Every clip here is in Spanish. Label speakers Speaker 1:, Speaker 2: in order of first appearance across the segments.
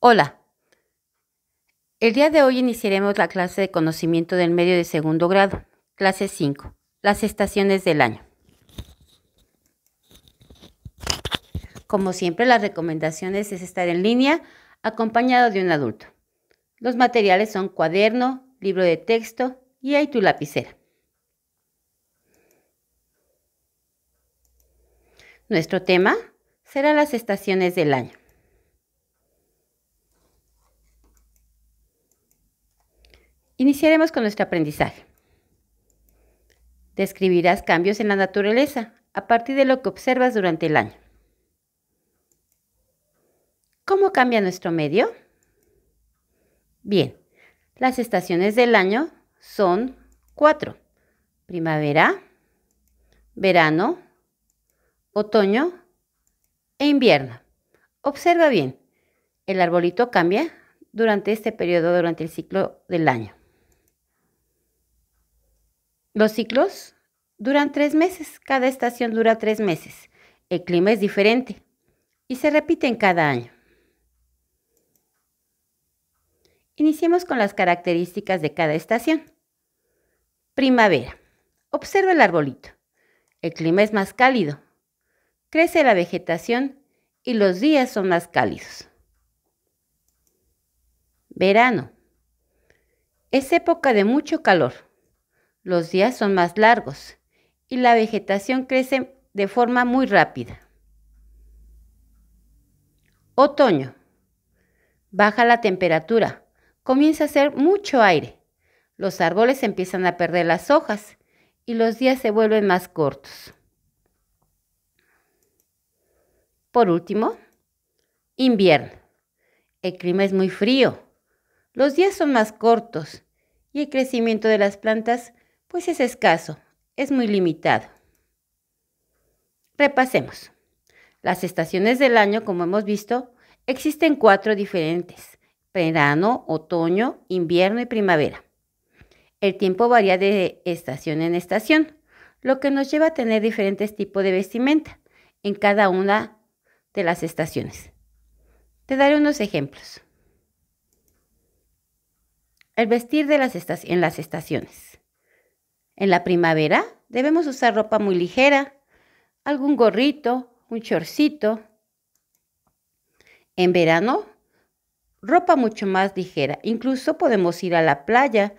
Speaker 1: Hola. El día de hoy iniciaremos la clase de conocimiento del medio de segundo grado, clase 5, las estaciones del año. Como siempre, las recomendaciones es estar en línea acompañado de un adulto. Los materiales son cuaderno, libro de texto y hay tu lapicera. Nuestro tema será las estaciones del año. Iniciaremos con nuestro aprendizaje. Describirás cambios en la naturaleza a partir de lo que observas durante el año. ¿Cómo cambia nuestro medio? Bien, las estaciones del año son cuatro. Primavera, verano, otoño e invierno. Observa bien, el arbolito cambia durante este periodo, durante el ciclo del año. Los ciclos duran tres meses, cada estación dura tres meses. El clima es diferente y se repiten cada año. Iniciemos con las características de cada estación. Primavera. Observa el arbolito. El clima es más cálido. Crece la vegetación y los días son más cálidos. Verano. Es época de mucho calor los días son más largos y la vegetación crece de forma muy rápida. Otoño. Baja la temperatura, comienza a hacer mucho aire, los árboles empiezan a perder las hojas y los días se vuelven más cortos. Por último, invierno. El clima es muy frío, los días son más cortos y el crecimiento de las plantas pues es escaso, es muy limitado. Repasemos. Las estaciones del año, como hemos visto, existen cuatro diferentes, verano, otoño, invierno y primavera. El tiempo varía de estación en estación, lo que nos lleva a tener diferentes tipos de vestimenta en cada una de las estaciones. Te daré unos ejemplos. El vestir de en las estaciones. En la primavera debemos usar ropa muy ligera, algún gorrito, un chorcito. En verano, ropa mucho más ligera. Incluso podemos ir a la playa,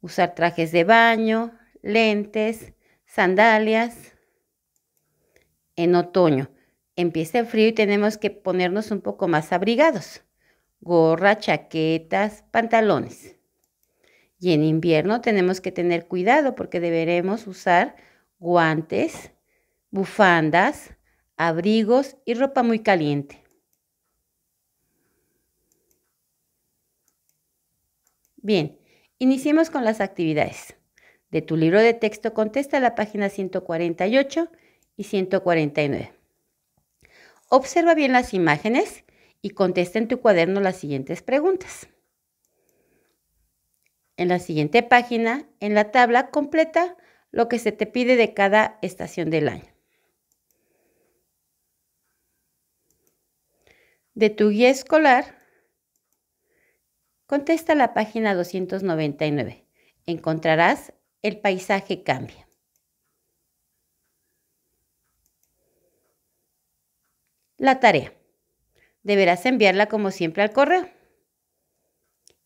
Speaker 1: usar trajes de baño, lentes, sandalias. En otoño, empieza el frío y tenemos que ponernos un poco más abrigados. Gorra, chaquetas, pantalones. Y en invierno tenemos que tener cuidado porque deberemos usar guantes, bufandas, abrigos y ropa muy caliente. Bien, iniciemos con las actividades. De tu libro de texto contesta la página 148 y 149. Observa bien las imágenes y contesta en tu cuaderno las siguientes preguntas. En la siguiente página, en la tabla, completa lo que se te pide de cada estación del año. De tu guía escolar, contesta la página 299. Encontrarás el paisaje cambia. La tarea. Deberás enviarla como siempre al correo.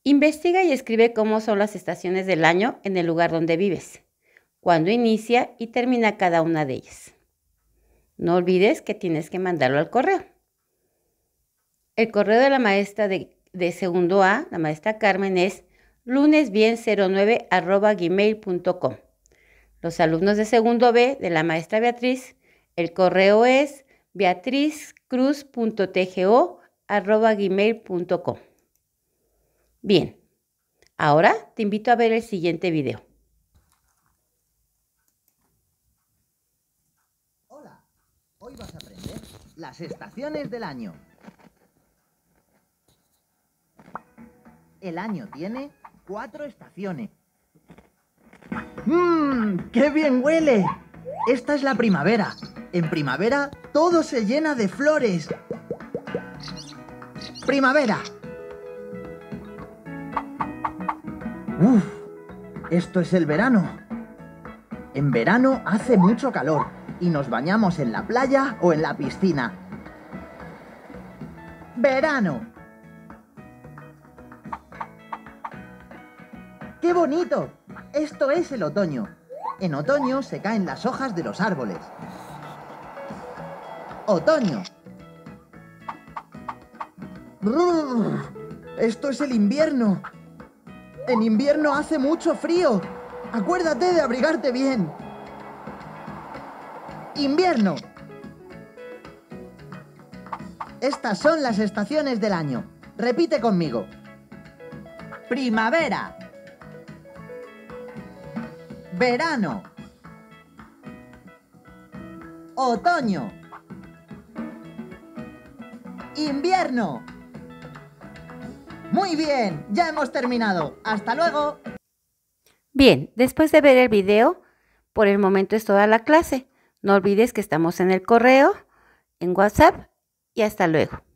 Speaker 1: Investiga y escribe cómo son las estaciones del año en el lugar donde vives, cuándo inicia y termina cada una de ellas. No olvides que tienes que mandarlo al correo. El correo de la maestra de, segundo A, la maestra Carmen, es lunesbien09 Los alumnos de segundo B de la maestra Beatriz, el correo es beatrizcruz.tgo@gmail.com. Bien, ahora te invito a ver el siguiente video.
Speaker 2: Hola, hoy vas a aprender las estaciones del año. El año tiene cuatro estaciones. ¡Mmm! ¡Qué bien huele! Esta es la primavera. En primavera todo se llena de flores. Primavera, Uf, esto es el verano. En verano hace mucho calor y nos bañamos en la playa o en la piscina. ¡Verano! ¡Qué bonito! Esto es el otoño. En otoño se caen las hojas de los árboles. Otoño. esto es el invierno. En invierno hace mucho frío. Acuérdate de abrigarte bien. Invierno. Estas son las estaciones del año. Repite conmigo. Primavera. Verano. Otoño. Invierno. Muy bien, ya hemos terminado. Hasta luego.
Speaker 1: Bien, después de ver el video, por el momento es toda la clase. No olvides que estamos en el correo, en WhatsApp y hasta luego.